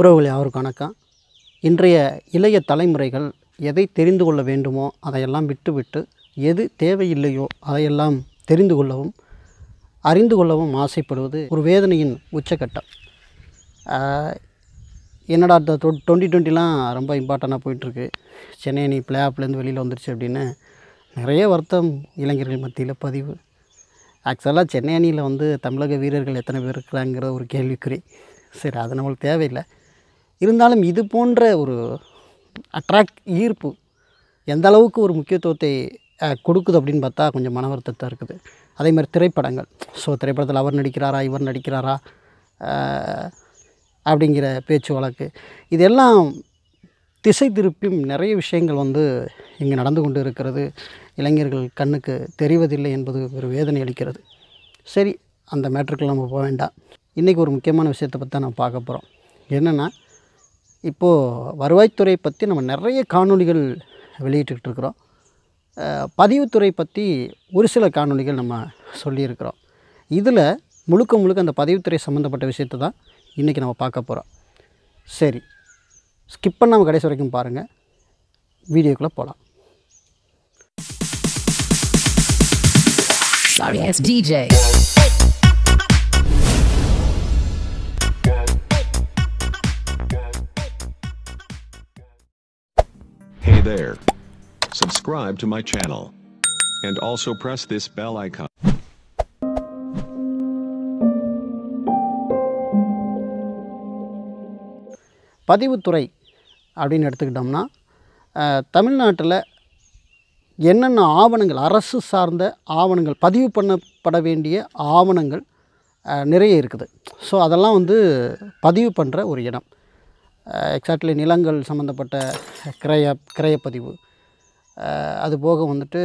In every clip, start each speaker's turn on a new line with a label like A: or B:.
A: உறவுகள் யாவருக்கும் வணக்கம் இன்றைய இளைய தலைமுறைகள் எதை தெரிந்து கொள்ள வேண்டுமோ அதையெல்லாம் விட்டுவிட்டு எது தேவையில்லையோ அதையெல்லாம் தெரிந்து கொள்ளவும் அறிந்து கொள்ளவும் ஆசைப்படுவது ஒரு வேதனையின் உச்சக்கட்டம் என்னடா டுவெண்ட்டி டுவெண்ட்டிலாம் ரொம்ப இம்பார்ட்டண்ட்டாக போயிட்டுருக்கு சென்னை நீ பிளே ஆஃப்லேருந்து வெளியில் வந்துருச்சு அப்படின்னு நிறைய வருத்தம் இளைஞர்கள் மத்தியில் பதிவு ஆக்சுவலாக சென்னை அணியில் வந்து தமிழக வீரர்கள் எத்தனை பேர் இருக்கிறாங்கிற ஒரு கேள்விக்குறி சரி அது நம்மளுக்கு தேவையில்லை இருந்தாலும் இது போன்ற ஒரு அட்ராக்ட் ஈர்ப்பு எந்த அளவுக்கு ஒரு முக்கியத்துவத்தை கொடுக்குது அப்படின்னு பார்த்தா கொஞ்சம் மன வருத்தத்தை இருக்குது அதே மாதிரி திரைப்படங்கள் ஸோ திரைப்படத்தில் அவர் நடிக்கிறாரா இவர் நடிக்கிறாரா அப்படிங்கிற பேச்சு வழக்கு இதெல்லாம் திசை திருப்பியும் நிறைய விஷயங்கள் வந்து இங்கே நடந்து கொண்டு இருக்கிறது இளைஞர்கள் கண்ணுக்கு தெரிவதில்லை என்பது ஒரு வேதனை அளிக்கிறது சரி அந்த மேட்ருக்கு நம்ம போக வேண்டாம் இன்றைக்கி ஒரு முக்கியமான விஷயத்தை பற்றி தான் நம்ம பார்க்க போகிறோம் என்னென்னா இப்போது வருவாய்த்துறை பற்றி நம்ம நிறைய காணொலிகள் வெளியிட்டுக்கிட்டு இருக்கிறோம் பதிவுத்துறை பற்றி ஒரு சில காணொலிகள் நம்ம சொல்லியிருக்கிறோம் இதில் முழுக்க முழுக்க அந்த பதிவுத்துறை சம்மந்தப்பட்ட விஷயத்தை தான் இன்றைக்கி நம்ம பார்க்க போகிறோம் சரி ஸ்கிப் பண்ணாமல் கடைசி வரைக்கும் பாருங்கள் வீடியோக்குள்ளே போகலாம் Sorry, DJ. Hey there. Subscribe to my channel. And also press this bell icon. பதிவுத்துறை அப்படின்னு எடுத்துக்கிட்டோம்னா தமிழ்நாட்டில் என்னென்ன ஆவணங்கள் அரசு சார்ந்த ஆவணங்கள் பதிவு பண்ணப்பட வேண்டிய ஆவணங்கள் நிறைய இருக்குது ஸோ அதெல்லாம் வந்து பதிவு பண்ணுற ஒரு இடம் எக்ஸாக்ட்லி நிலங்கள் சம்மந்தப்பட்ட கிரைய கிரையப்பதிவு அதுபோக வந்துட்டு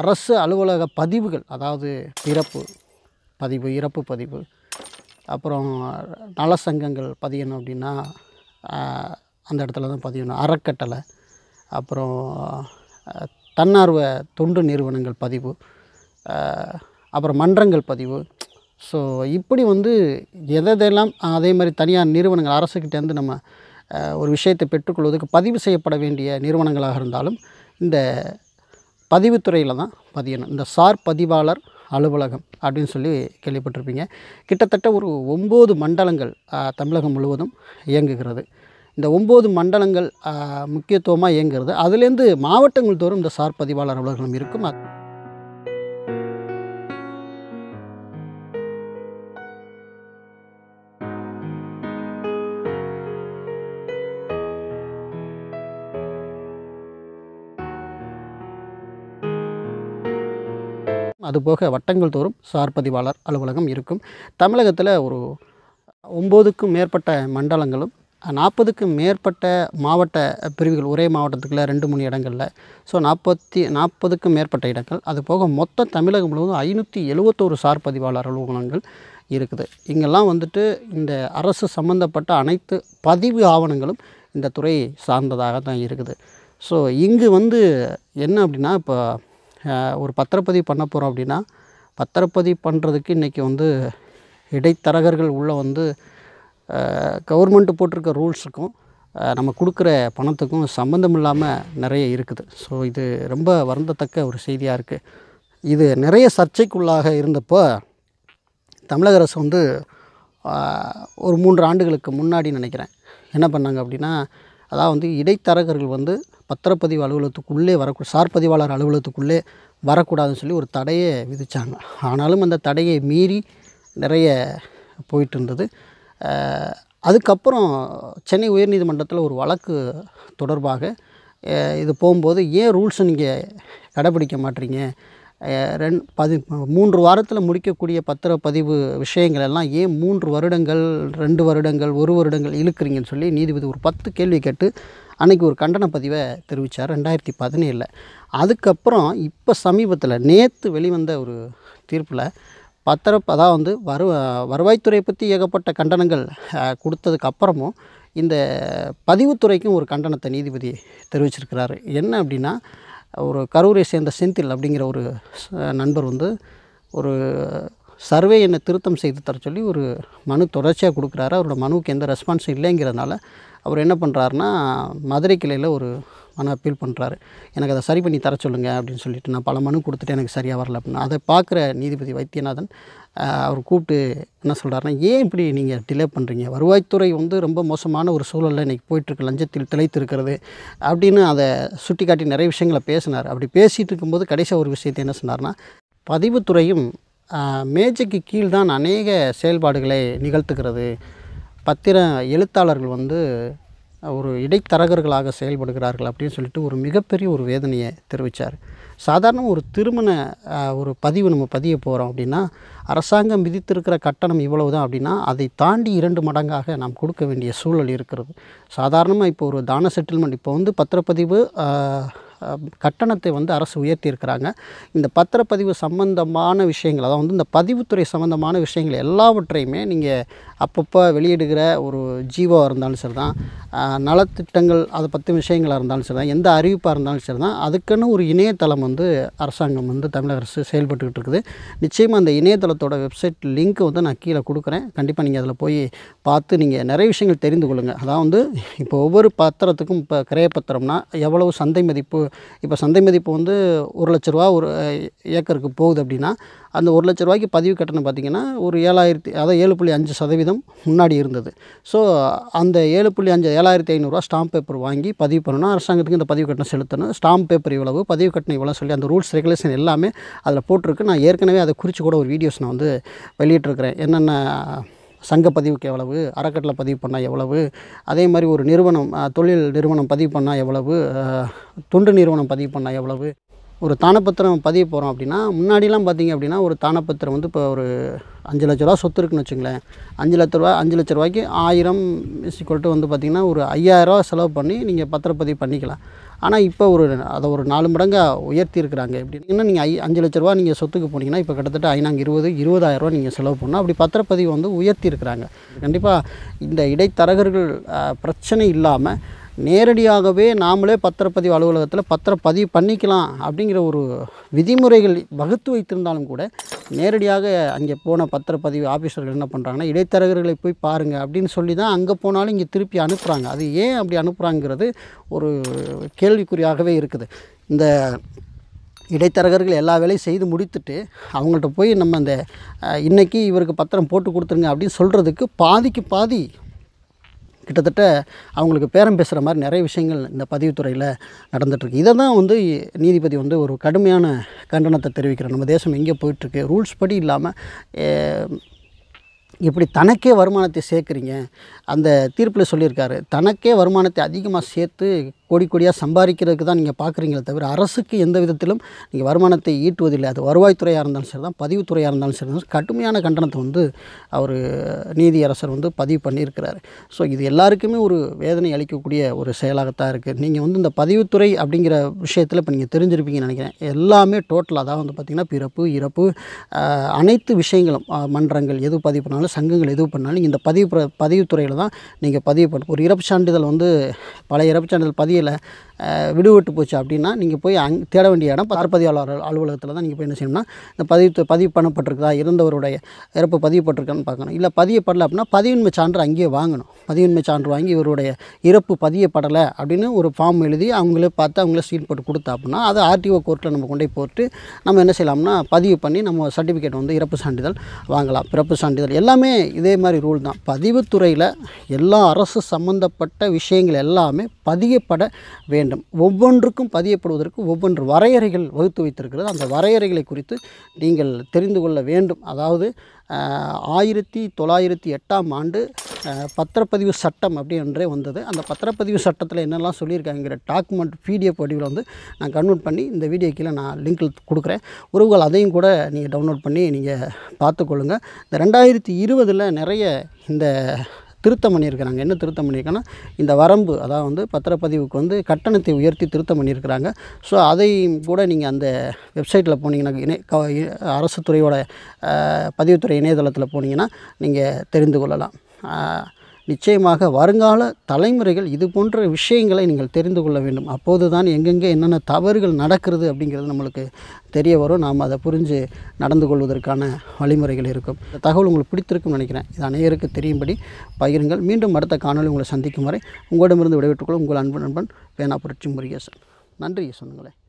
A: அரசு அலுவலக பதிவுகள் அதாவது பிறப்பு பதிவு இறப்பு பதிவு அப்புறம் நல சங்கங்கள் பதியணும் அப்படின்னா அந்த இடத்துல தான் பதியணும் அறக்கட்டளை அப்புறம் தன்னார்வ தொண்டு நிறுவனங்கள் பதிவு அப்புறம் மன்றங்கள் பதிவு ஸோ இப்படி வந்து எதெல்லாம் அதே மாதிரி தனியார் நிறுவனங்கள் அரசுக்கிட்டேருந்து நம்ம ஒரு விஷயத்தை பெற்றுக்கொள்வதற்கு பதிவு செய்யப்பட வேண்டிய நிறுவனங்களாக இருந்தாலும் இந்த பதிவுத்துறையில் தான் பதியணும் இந்த சார் பதிவாளர் அலுவலகம் அப்படின்னு சொல்லி கேள்விப்பட்டிருப்பீங்க கிட்டத்தட்ட ஒரு ஒம்பது மண்டலங்கள் தமிழகம் முழுவதும் இயங்குகிறது இந்த ஒம்பது மண்டலங்கள் முக்கியத்துவமாக இயங்குகிறது அதுலேருந்து மாவட்டங்கள் தோறும் இந்த சார் பதிவாளர் அலுவலகம் இருக்கும் அதுபோக வட்டங்கள் தோறும் சார் பதிவாளர் அலுவலகம் இருக்கும் தமிழகத்தில் ஒரு ஒம்போதுக்கும் மேற்பட்ட மண்டலங்களும் நாற்பதுக்கும் மேற்பட்ட மாவட்ட பிரிவுகள் ஒரே மாவட்டத்துக்குள்ளே ரெண்டு மூணு இடங்களில் ஸோ நாற்பத்தி நாற்பதுக்கும் மேற்பட்ட இடங்கள் அது போக மொத்தம் தமிழகம் முழுவதும் ஐநூற்றி எழுவத்தோரு சார் பதிவாளர் அலுவலகங்கள் இருக்குது இங்கெல்லாம் வந்துட்டு இந்த அரசு சம்மந்தப்பட்ட அனைத்து பதிவு ஆவணங்களும் இந்த துறை சார்ந்ததாக தான் இருக்குது ஸோ இங்கு வந்து என்ன அப்படின்னா இப்போ ஒரு பத்திரப்பதிவு பண்ண போகிறோம் அப்படின்னா பத்திரப்பதிவு பண்ணுறதுக்கு இன்றைக்கி வந்து இடைத்தரகர்கள் உள்ள வந்து கவர்மெண்ட்டு போட்டிருக்க ரூல்ஸுக்கும் நம்ம கொடுக்குற பணத்துக்கும் சம்மந்தம் இல்லாமல் நிறைய இருக்குது ஸோ இது ரொம்ப வருந்தத்தக்க ஒரு செய்தியாக இருக்குது இது நிறைய சர்ச்சைக்குள்ளாக இருந்தப்போ தமிழக அரசு வந்து ஒரு மூன்று ஆண்டுகளுக்கு முன்னாடி நினைக்கிறேன் என்ன பண்ணாங்க அப்படின்னா அதாவது வந்து இடைத்தரகர்கள் வந்து பத்திரப்பதிவு அலுவலகத்துக்குள்ளே வரக்கூட சார் பதிவாளர் அலுவலகத்துக்குள்ளே வரக்கூடாதுன்னு சொல்லி ஒரு தடையை விதித்தாங்க ஆனாலும் அந்த தடையை மீறி நிறைய போயிட்டு இருந்தது அதுக்கப்புறம் சென்னை உயர்நீதிமன்றத்தில் ஒரு வழக்கு தொடர்பாக இது போகும்போது ஏன் ரூல்ஸை நீங்கள் கடைப்பிடிக்க மாட்டீங்க ரெண் பதி மூன்று வாரத்தில் முடிக்கக்கூடிய பத்திரப்பதிவு விஷயங்கள் எல்லாம் ஏன் மூன்று வருடங்கள் ரெண்டு வருடங்கள் ஒரு வருடங்கள் இழுக்கிறீங்கன்னு சொல்லி நீதிபதி ஒரு பத்து கேள்வி கேட்டு அன்றைக்கி ஒரு கண்டன பதிவை தெரிவித்தார் ரெண்டாயிரத்தி பதினேழில் அதுக்கப்புறம் இப்போ சமீபத்தில் நேற்று வெளிவந்த ஒரு தீர்ப்பில் பத்திரப்ப அதாவது வந்து வரு வருவாய்த்துறை பற்றி ஏகப்பட்ட கண்டனங்கள் கொடுத்ததுக்கு அப்புறமும் இந்த பதிவுத்துறைக்கும் ஒரு கண்டனத்தை நீதிபதி தெரிவிச்சிருக்கிறாரு என்ன அப்படின்னா ஒரு கரூரை சேர்ந்த செந்தில் அப்படிங்கிற ஒரு நண்பர் வந்து ஒரு சர்வே என்னை திருத்தம் செய்து தர சொல்லி ஒரு மனு தொடர்ச்சியாக கொடுக்குறாரு அவரோட மனுவுக்கு எந்த ரெஸ்பான்ஸும் இல்லைங்கிறதுனால அவர் என்ன பண்ணுறாருனா மதுரை கிளையில் ஒரு மனு அப்பீல் பண்ணுறாரு எனக்கு அதை சரி பண்ணி தர சொல்லுங்கள் அப்படின்னு சொல்லிட்டு நான் பல மனு கொடுத்துட்டு எனக்கு சரியாக வரல அப்படின்னா அதை பார்க்குற நீதிபதி வைத்தியநாதன் அவர் கூப்பிட்டு என்ன சொல்கிறாருன்னா ஏன் இப்படி நீங்கள் டிலே பண்ணுறீங்க வருவாய்த்துறை வந்து ரொம்ப மோசமான ஒரு சூழலில் இன்றைக்கி போயிட்டுருக்கு லஞ்சத்தில் திளைத்து இருக்கிறது அப்படின்னு அதை சுட்டி காட்டி நிறைய விஷயங்களை பேசினார் அப்படி பேசிகிட்டு இருக்கும்போது கடைசியாக ஒரு விஷயத்தை என்ன சொன்னார்னா பதிவுத்துறையும் மேஜைக்கு கீழ் தான் அநேக செயல்பாடுகளை நிகழ்த்துக்கிறது பத்திர எழுத்தாளர்கள் வந்து ஒரு இடைத்தரகர்களாக செயல்படுகிறார்கள் அப்படின்னு சொல்லிட்டு ஒரு மிகப்பெரிய ஒரு வேதனையை தெரிவித்தார் சாதாரண ஒரு திருமண ஒரு பதிவு நம்ம பதிய போகிறோம் அப்படின்னா அரசாங்கம் விதித்திருக்கிற கட்டணம் இவ்வளவு தான் அப்படின்னா அதை தாண்டி இரண்டு மடங்காக நாம் கொடுக்க வேண்டிய சூழல் இருக்கிறது சாதாரணமாக இப்போ ஒரு தான செட்டில்மெண்ட் இப்போ வந்து பத்திரப்பதிவு கட்டணத்தை வந்து அரசு உயர்த்தியிருக்கிறாங்க இந்த பத்திரப்பதிவு சம்பந்தமான விஷயங்கள் அதாவது வந்து இந்த பதிவுத்துறை சம்பந்தமான விஷயங்கள் எல்லாவற்றையுமே நீங்கள் அப்பப்போ வெளியிடுகிற ஒரு ஜீவோ இருந்தாலும் சரி தான் நலத்திட்டங்கள் அதை பற்றி விஷயங்களாக இருந்தாலும் சரி தான் எந்த அறிவிப்பாக இருந்தாலும் சரி தான் அதுக்குன்னு ஒரு இணையதளம் வந்து அரசாங்கம் வந்து தமிழக அரசு செயல்பட்டுக்கிட்டு இருக்குது நிச்சயமாக அந்த இணையதளத்தோட வெப்சைட் லிங்க்கு வந்து நான் கீழே கொடுக்குறேன் கண்டிப்பாக நீங்கள் அதில் போய் பார்த்து நீங்கள் நிறைய விஷயங்கள் தெரிந்து கொள்ளுங்கள் அதாவது இப்போ ஒவ்வொரு பத்திரத்துக்கும் இப்போ கிரையப்பத்திரம்னா எவ்வளவு சந்தை மதிப்பு இப்போ சந்தை மதிப்பு வந்து ஒரு லட்ச ரூபா ஒரு ஏக்கருக்கு போகுது அப்படின்னா அந்த ஒரு லட்ச ரூபாய்க்கு பதிவு கட்டணம் பார்த்திங்கன்னா ஒரு ஏழாயிரத்தி அதாவது ஏழு புள்ளி அஞ்சு சதவீதம் முன்னாடி இருந்தது ஸோ அந்த ஏழு புள்ளி அஞ்சு ஏழாயிரத்தி ஐநூறுரூவா ஸ்டாம்ப் பேப்பர் வாங்கி பதிவு பண்ணணும் அரசாங்கத்துக்கு இந்த பதிவு கட்டணம் செலுத்தணும் ஸ்டாம்ப் பேப்பர் இவ்வளவு பதிவு கட்டணம் இவ்வளோ சொல்லி அந்த ரூல்ஸ் ரெகுலேஷன் எல்லாமே அதில் போட்டிருக்கு நான் ஏற்கனவே அதை குறித்து கூட ஒரு வீடியோஸ் நான் வந்து வெளியிட்டிருக்கிறேன் என்னென்ன சங்க பதிவுக்கு எவ்வளவு அறக்கட்டளை பதிவு பண்ணால் எவ்வளவு அதே மாதிரி ஒரு நிறுவனம் தொழில் நிறுவனம் பதிவு பண்ணால் எவ்வளவு தொண்டு நிறுவனம் பதிவு பண்ணால் எவ்வளவு ஒரு தானப்பத்திரம் பதிவு போகிறோம் அப்படின்னா முன்னாடிலாம் பார்த்திங்க அப்படின்னா ஒரு தானப்பத்திரம் வந்து இப்போ ஒரு அஞ்சு லட்ச ரூபா சொத்து இருக்குன்னு வச்சுங்களேன் அஞ்சு லட்ச ரூபா அஞ்சு லட்ச ரூபாய்க்கு ஆயிரம் மிஸ் டு வந்து பார்த்திங்கன்னா ஒரு ஐயாயிரரூவா செலவு பண்ணி நீங்கள் பத்திரப்பதிவு பண்ணிக்கலாம் ஆனால் இப்போ ஒரு அதை ஒரு நாலு மடங்காக எப்படி இன்னும் நீங்கள் ஐ அஞ்சு லட்ச ரூபா நீங்கள் சொத்துக்கு போனீங்கன்னா இப்போ கிட்டத்தட்ட ஐநாங்க இருபது இருபதாயிரரூவா நீங்கள் செலவு பண்ணால் அப்படி பத்திரப்பதிவு வந்து உயர்த்தியிருக்கிறாங்க கண்டிப்பாக இந்த இடைத்தரகர்கள் பிரச்சனை இல்லாமல் நேரடியாகவே நாமளே பத்திரப்பதிவு அலுவலகத்தில் பத்திரப்பதிவு பண்ணிக்கலாம் அப்படிங்கிற ஒரு விதிமுறைகள் வகுத்து வைத்திருந்தாலும் கூட நேரடியாக அங்கே போன பத்திரப்பதிவு ஆஃபீஸர்கள் என்ன பண்ணுறாங்கன்னா இடைத்தரகர்களை போய் பாருங்கள் அப்படின்னு சொல்லி தான் அங்கே போனாலும் இங்கே திருப்பி அனுப்புகிறாங்க அது ஏன் அப்படி அனுப்புகிறாங்கிறது ஒரு கேள்விக்குறியாகவே இருக்குது இந்த இடைத்தரகர்கள் எல்லா வேலையும் செய்து முடித்துட்டு அவங்கள்ட்ட போய் நம்ம அந்த இன்றைக்கி இவருக்கு பத்திரம் போட்டு கொடுத்துருங்க அப்படின்னு சொல்கிறதுக்கு பாதிக்கு பாதி கிட்டத்தட்ட அவங்களுக்கு பேரம் பேசுகிற மாதிரி நிறைய விஷயங்கள் இந்த பதிவுத்துறையில் நடந்துகிட்ருக்கு இதை தான் வந்து நீதிபதி வந்து ஒரு கடுமையான கண்டனத்தை தெரிவிக்கிறார் நம்ம தேசம் எங்கே போயிட்டுருக்கு ரூல்ஸ் படி இல்லாமல் இப்படி தனக்கே வருமானத்தை சேர்க்குறீங்க அந்த தீர்ப்பில் சொல்லியிருக்காரு தனக்கே வருமானத்தை அதிகமாக சேர்த்து கோடி கோடியாக சம்பாதிக்கிறதுக்கு தான் நீங்கள் பார்க்குறீங்களே தவிர அரசுக்கு எந்த விதத்திலும் நீங்கள் வருமானத்தை ஈட்டுவதில்லை அது வருவாய்த்துறையாக இருந்தாலும் சரி தான் பதிவுத்துறையாக இருந்தாலும் சரி தான் கடுமையான கண்டனத்தை வந்து அவர் நீதியரசர் வந்து பதிவு பண்ணியிருக்கிறார் ஸோ இது எல்லாருக்குமே ஒரு வேதனை அளிக்கக்கூடிய ஒரு செயலாகத்தான் இருக்குது நீங்கள் வந்து இந்த பதிவுத்துறை அப்படிங்கிற விஷயத்தில் இப்போ நீங்கள் தெரிஞ்சிருப்பீங்கன்னு நினைக்கிறேன் எல்லாமே டோட்டலாக தான் வந்து பார்த்திங்கன்னா பிறப்பு இறப்பு அனைத்து விஷயங்களும் மன்றங்கள் எது பதிவு பண்ணாலும் சங்கங்கள் எது பண்ணாலும் இந்த பதிவு பதிவுத்துறையில் தான் நீங்கள் பதிவு பண்ண ஒரு இறப்பு சான்றிதழ் வந்து பழைய இறப்பு சான்றிதழ் பதிவு பகுதியில் விடுவிட்டு போச்சு அப்படின்னா நீங்கள் போய் அங் தேட வேண்டிய இடம் தற்பதிவாளர் அலுவலகத்தில் தான் நீங்கள் போய் என்ன செய்யணும்னா இந்த பதிவு பதிவு பண்ணப்பட்டிருக்குதா இறந்தவருடைய இறப்பு பட்டிருக்கான்னு பார்க்கணும் இல்லை பண்ணல அப்படின்னா பதிவின்மை சான்று அங்கேயே வாங்கணும் பதியுண்மை சான்று வாங்கி இவருடைய இறப்பு பதியப்படலை அப்படின்னு ஒரு ஃபார்ம் எழுதி அவங்களே பார்த்து அவங்களே சீல் போட்டு கொடுத்தா அப்படின்னா அதை ஆர்டிஓ கோர்ட்டில் நம்ம கொண்டு போய் போட்டு நம்ம என்ன செய்யலாம்னா பதிவு பண்ணி நம்ம சர்டிஃபிகேட் வந்து இறப்பு சான்றிதழ் வாங்கலாம் பிறப்பு சான்றிதழ் எல்லாமே இதே மாதிரி ரூல் தான் பதிவுத்துறையில் எல்லா அரசு சம்மந்தப்பட்ட விஷயங்கள் எல்லாமே பதியப்பட வேண்டும் ஒவ்வொன்றுக்கும் பதியப்படுவதற்கு ஒவ்வொன்று வரையறைகள் வகுத்து வைத்திருக்கிறது அந்த வரையறைகளை குறித்து நீங்கள் தெரிந்து கொள்ள வேண்டும் அதாவது ஆயிரத்தி தொள்ளாயிரத்தி எட்டாம் ஆண்டு பத்திரப்பதிவு சட்டம் அப்படி என்றே வந்தது அந்த பத்திரப்பதிவு சட்டத்தில் என்னெல்லாம் சொல்லியிருக்காங்கிற டாக்குமெண்ட் பிடிஎஃப் வடிவில் வந்து நான் கன்வெர்ட் பண்ணி இந்த வீடியோ கீழே நான் லிங்கில் கொடுக்குறேன் உறவுகள் அதையும் கூட நீங்கள் டவுன்லோட் பண்ணி நீங்கள் பார்த்துக்கொள்ளுங்கள் இந்த ரெண்டாயிரத்தி இருபதில் நிறைய இந்த திருத்தம் பண்ணியிருக்கிறாங்க என்ன திருத்தம் பண்ணியிருக்காங்கன்னா இந்த வரம்பு அதாவது வந்து பத்திரப்பதிவுக்கு வந்து கட்டணத்தை உயர்த்தி திருத்தம் பண்ணியிருக்கிறாங்க ஸோ அதையும் கூட நீங்கள் அந்த வெப்சைட்டில் போனீங்கன்னா இணை அரசு துறையோட பதிவுத்துறை இணையதளத்தில் போனீங்கன்னா நீங்கள் தெரிந்து கொள்ளலாம் நிச்சயமாக வருங்கால தலைமுறைகள் இது போன்ற விஷயங்களை நீங்கள் தெரிந்து கொள்ள வேண்டும் அப்போது தான் எங்கெங்கே என்னென்ன தவறுகள் நடக்கிறது அப்படிங்கிறது நம்மளுக்கு தெரிய வரும் நாம் அதை புரிஞ்சு நடந்து கொள்வதற்கான வழிமுறைகள் இருக்கும் இந்த தகவல் உங்களுக்கு பிடித்திருக்கும்னு நினைக்கிறேன் இது அனைவருக்கு தெரியும்படி பகிருங்கள் மீண்டும் அடுத்த காணொலி உங்களை சந்திக்கும் வரை உங்களிடமிருந்து விடைபெற்றுக்கொள்ளும் உங்கள் அன்பு நண்பன் பேனா புரட்சி முருகேசன் நன்றி சொன்னங்களே